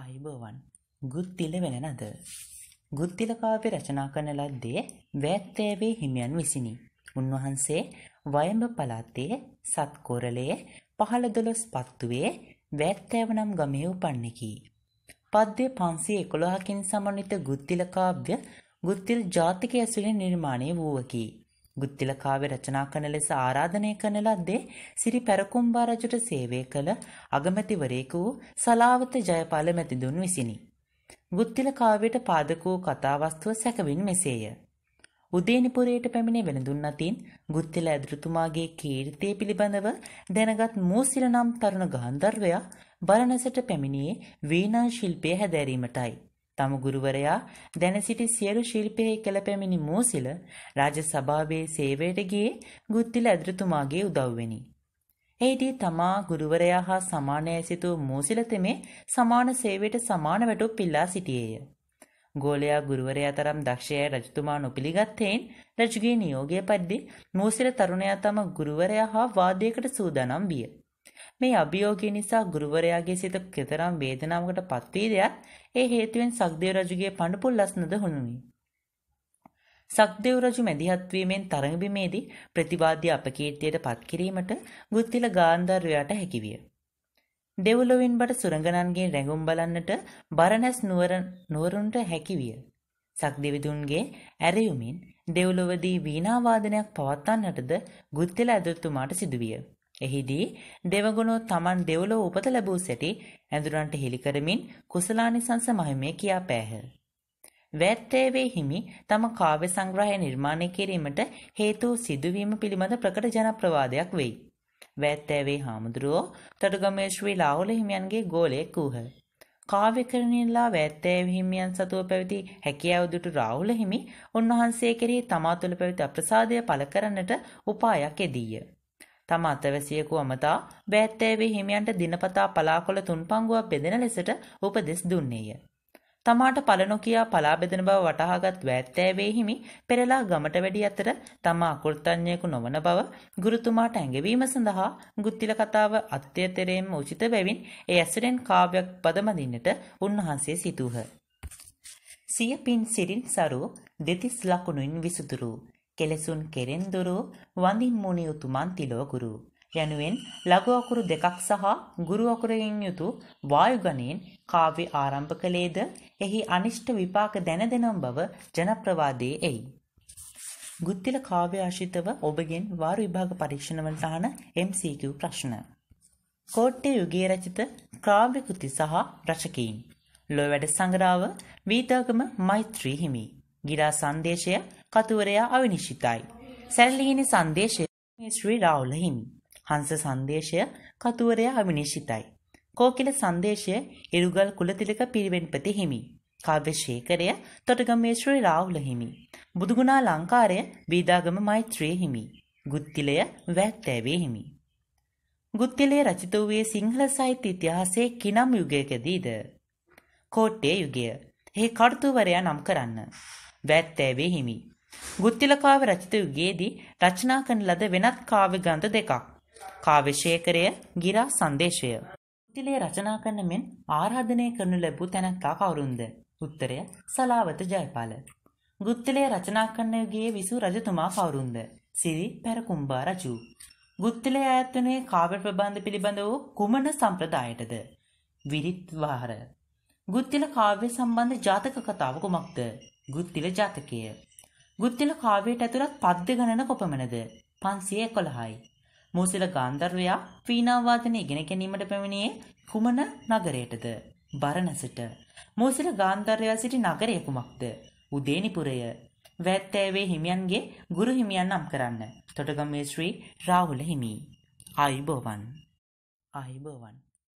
ආයුබෝවන් ගුත්තිල වෙන නද. ගුත්තිල කාව්‍ය රචනා කරන ලද්දේ වැත්තෑවේ හිමියන් විසිනි. උන්වහන්සේ වයඹ පළාතේ සත්කොරලයේ පහළ දොළොස් පත්තුවේ වැත්තෑව නම් ගමේ උපන්නකි. පද්දේ පන්සිය එකොළහකින් සමන්විත ගුත්තිල කාව්‍ය ගුත්තිල් ජාතික ඇසුරෙන් නිර්මාණය වූවකි. ගුත්තිලකාවේ රචනා කරන ලෙස ආරාධනය කරන ලද්දේ සිරි පැරකුම්බා රජුට සේවය කළ අගමැතිවරයෙකු වූ සලාවත ජයපාල මැතිදුන් විසිනි. ගුත්තිලකාව්‍යයට පාදක වූ කතාවස්තුව සැකවින් මෙසේය. උදේනිපුරයට පැමිණ වෙළඳුන් අතින් ගුත්තිල ඇදුරුතුමාගේ කීර්තිය පිළිබඳව දැනගත් මෝසිල නම් තරුණ ගාන්ධර්වයා බරණැසට පැමිණියේ වීණා ශිල්පය හැදෑරීමටයි. තම ගුරුවරයා දැන සිටි සියලු ශිල්පයේ කළ පැමිණි මූසිල රාජ සභාවේ සේවයට ගියේ ගුත්තිල ඇදුරුතුමාගේ උදව්වෙනි. එහිදී තමා ගුරුවරයා හා සමානය සිතූ මූසිල තෙමේ සමාන සේවයට සමාන වැටුප් පිල්ලා සිටියේය. ගෝලයා ගුරුවරයා තරම් දක්ෂයයි රජතුමා නොපිළිගත්තේන් රජුගේ නියෝගය පරිදි මූසිල තරුණයා තම ගුරුවරයා හා වාදයකට සූදානම් විය. මේ අභියෝගය නිසා ගුරුවරයාගේ සිත කෙතරම් වේදනාවකට පත්වීදයත් ඒ හේතුවෙන් සක්දේව රජුගේ පඬපුල් ලස්නද හුණුනි. සක්දේව රජු මැදිහත්වීමෙන් තරඟබිමේදී ප්‍රතිවාදී අපකීර්තියට පත්කිරීමට ගුත්තිල ගාන්ධර්වයාට හැකිවිය. දෙව්ලොවින් බට සුරංගනන්ගේ රැඟුම් බලන්නට බරණැස් නුවරුන්ට හැකිවිය. සක්දෙවිදුන්ගේ ඇරයුමින් දෙව්ලොවදී වීණාවාදනයක් පවත්වන්නටද ගුත්තෙල ඇදතුමාට සිදුවිය. එහිදී දෙවගුණෝ තමන් දෙව්ලොව උපත ලැබූ සැටි ඇඳුරන්ට හිලි කරමින් කුසලානිසංස මහිමය කියා පෑහ. වැත්තේවේ හිමි තම කාව්‍ය සංග්‍රහය නිර්මාණය කිරීමට හේතු සිදුවීම පිළිබඳ ප්‍රකට ජනප්‍රවාදයක් වෙයි. වැත්තේවේ හාමුදුරුවෝ තඩගමේ ශ්‍රී ලාහුල හිමියන්ගේ ගෝලයෙක් වූහ. කාව්‍යකරණීලා වැත්තේවේ හිමියන් සතුව පැවති හැකියාව දුටු රාහුල හිමි උන්වහන්සේ කෙරෙහි තමා තුළ පැවති අප්‍රසාදය පළ කරන්නට උපායක් එදීය. තම අතවැසියකු අමතා බෑත්තෑවේ හිමියන්ට දිනපතා පලාකොළ තුන්පංගුවක් බෙදෙන ලෙසට උපදෙස් දුන්නේය. තමාට පල නොකියා පලා බෙදෙන බව වටහාගත් වෑත්තෑවේ හිමි පෙරලා ගමට වැඩි අතර තම අකෘතඥයෙකු නොවන බව ගුරුතුමාට ඇඟවීම සඳහා ගුත්තිල කතාව අත්‍යතරයෙන්ම උචිත බැවින් ඒ ඇසුරෙන් කාව්‍යයක් පදමදින්නට උන්වහන්සේ සිතූහ. සිය පින් සිරින් සරු දෙතිස් ලකුණුයින් විසුදුරූ කෙලසුන් කෙරෙන්දුරු වඳින් මුනි උතුමන්තිලෝ ගුරු යනුවෙන් ලඝු අකුරු දෙකක් සහ ගුරු අකුරෙන් යුතු වායු ගණයෙන් කාව්‍ය ආරම්භ කළේද එහි අනිෂ්ට විපාක දැනදෙනම් බව ජනප්‍රවාදයේ එයි. ගුත්තිල කාව්‍ය ආශ්‍රිතව ඔබගෙන් වාරු විභාග පරීක්ෂණ වලට අහන MCQ ප්‍රශ්න. කෝට්ටේ යුගයේ රචිත කාව්‍ය කෘති සහ රචකීන්. ලොවැඩ සංග්‍රාව වීතගම මෛත්‍රී හිමි. ගිරා සංදේශය කතුවරයා අවිනිශ්චිතයි. සැල්ලිහිණි සංදේශය මේ ශ්‍රී රාවුල හිමි. හංස සංදේශය කතුවරයා අවිනිශ්චිතයි. කෝකිල සංදේශය ඉරුගල් කුලතිලක පිරිවෙන්පති හිමි. කාව්‍ය ශේකරය තොටගමේ ශ්‍රී රාහුල හිමි. බුදුගුණා ලංකාරය බීදාගම මෛත්‍රී හිමි. ගුත්තිලය වැත්තෑවේ හිමි. ගුත්තිලය රචිත වූයේ සිංහල සාහිත්‍ය ඉතිහාසයේ කිනම් යුගයකදීද. කෝට්ටේ යුගය. එහි කර්තූවරයා නම් කරන්න. වැත්තෑවේ හිමි. ගුත්තිලකාව රචිතයුගේදී රචනා කරන ලද වෙනත් කාව්‍ය ග්‍රන්ථ දෙකක්. කාව්‍ය ශේකරය ගිරා සංදේශය. ගුත්තිලේ රචනා කරන මෙන් ආරාධනය කරනු ලැබූ තැනැත්තා කවුරුන්ද? උත්තරය සලාවත ජයපාල. ගුත්තිලේ රචනා කරන යුගයේ විසු රජතුමා කවුරුන්ද? සිරි පැරකුම්බා රජු. ගුත්තිලේ අයත් වනුයේ කාව්‍ය ප්‍රබන්ධ පිළිබඳ වූ කුමන සම්ප්‍රදායටද? විරිත් වහර ගුත්තිල කාව්‍ය සම්බන්ධ ජාතක කතාව කුමක්ද? ගුත්තිල ජාතකය. ගුත්තිල කාව්‍යයට ඇතුළත් පද්ද ගණන කොපමණද? 511යි. මූසිල ගාන්ධර්වයා වීණා වාදනය ඉගෙන ගැනීමට පැමිණියේ කුමන නගරයටද? බරණැසට. මූසිල ගාන්ධර්වයා සිටි නගරය කුමක්ද? උදේනිපුරය. වැත්තෑවේ හිමියන්ගේ ගුරු හිමියන් නම් කරන්න. තොටගමේ ශ්‍රී රාහුල හිමි. ආයුබෝවන්. ආයුබෝවන්.